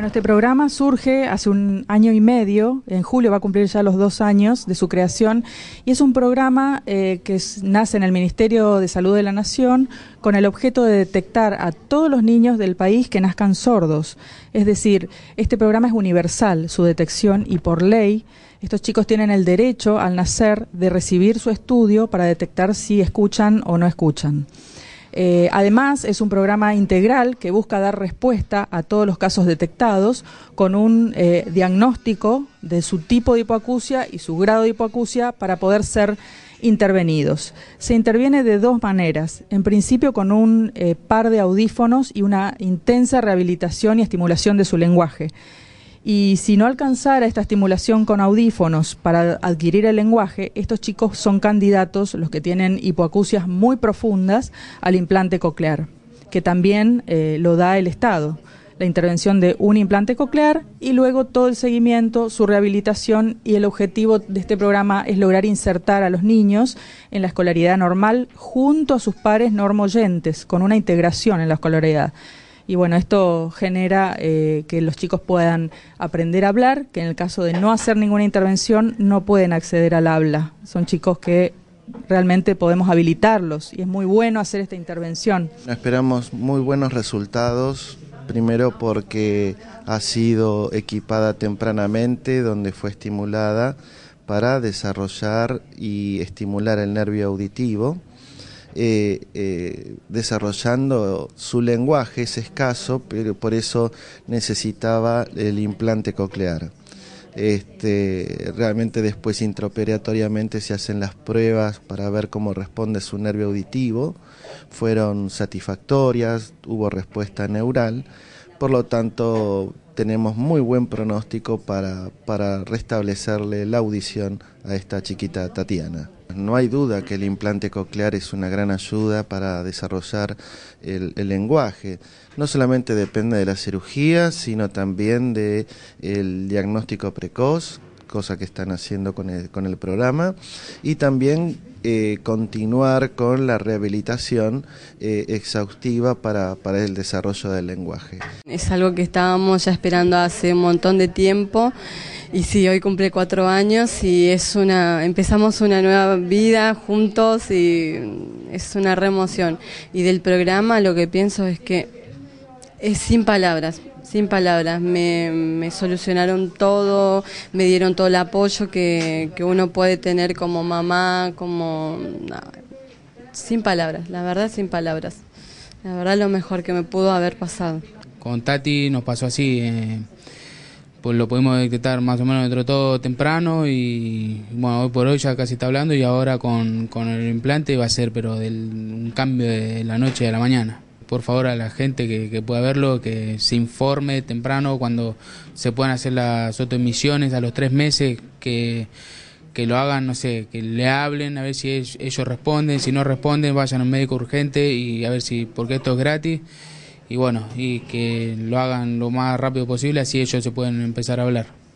Bueno, este programa surge hace un año y medio, en julio va a cumplir ya los dos años de su creación, y es un programa eh, que nace en el Ministerio de Salud de la Nación con el objeto de detectar a todos los niños del país que nazcan sordos. Es decir, este programa es universal, su detección, y por ley, estos chicos tienen el derecho al nacer de recibir su estudio para detectar si escuchan o no escuchan. Eh, además, es un programa integral que busca dar respuesta a todos los casos detectados con un eh, diagnóstico de su tipo de hipoacusia y su grado de hipoacusia para poder ser intervenidos. Se interviene de dos maneras. En principio con un eh, par de audífonos y una intensa rehabilitación y estimulación de su lenguaje. Y si no alcanzara esta estimulación con audífonos para adquirir el lenguaje, estos chicos son candidatos, los que tienen hipoacusias muy profundas, al implante coclear, que también eh, lo da el Estado. La intervención de un implante coclear y luego todo el seguimiento, su rehabilitación y el objetivo de este programa es lograr insertar a los niños en la escolaridad normal junto a sus pares normoyentes, con una integración en la escolaridad y bueno, esto genera eh, que los chicos puedan aprender a hablar, que en el caso de no hacer ninguna intervención no pueden acceder al habla. Son chicos que realmente podemos habilitarlos y es muy bueno hacer esta intervención. Esperamos muy buenos resultados, primero porque ha sido equipada tempranamente, donde fue estimulada para desarrollar y estimular el nervio auditivo. Eh, eh, desarrollando su lenguaje, es escaso, pero por eso necesitaba el implante coclear. Este, realmente después intraoperatoriamente se hacen las pruebas para ver cómo responde su nervio auditivo, fueron satisfactorias, hubo respuesta neural, por lo tanto tenemos muy buen pronóstico para restablecerle la audición a esta chiquita Tatiana. No hay duda que el implante coclear es una gran ayuda para desarrollar el, lenguaje. No solamente depende de la cirugía, sino también del diagnóstico precoz, cosa que están haciendo con el, programa, y también eh, continuar con la rehabilitación eh, exhaustiva para, el desarrollo del lenguaje. Es algo que estábamos ya esperando hace un montón de tiempo y sí, hoy cumple cuatro años y es una, empezamos una nueva vida juntos y es una remoción Y del programa lo que pienso es que es sin palabras, sin palabras. Me, solucionaron todo, me dieron todo el apoyo que, uno puede tener como mamá, como... sin palabras, la verdad sin palabras. La verdad lo mejor que me pudo haber pasado. Con Tati nos pasó así. Eh, pues lo pudimos detectar más o menos dentro de todo temprano y bueno, hoy por hoy ya casi está hablando y ahora con, con el implante va a ser pero del, un cambio de la noche a la mañana. Por favor a la gente que, pueda verlo, que se informe temprano cuando se puedan hacer las autoemisiones a los tres meses, que, que lo hagan, no sé, que le hablen, a ver si ellos responden, si no responden, vayan a un médico urgente y a ver si, porque esto es gratis y bueno, y que lo hagan lo más rápido posible, así ellos se pueden empezar a hablar.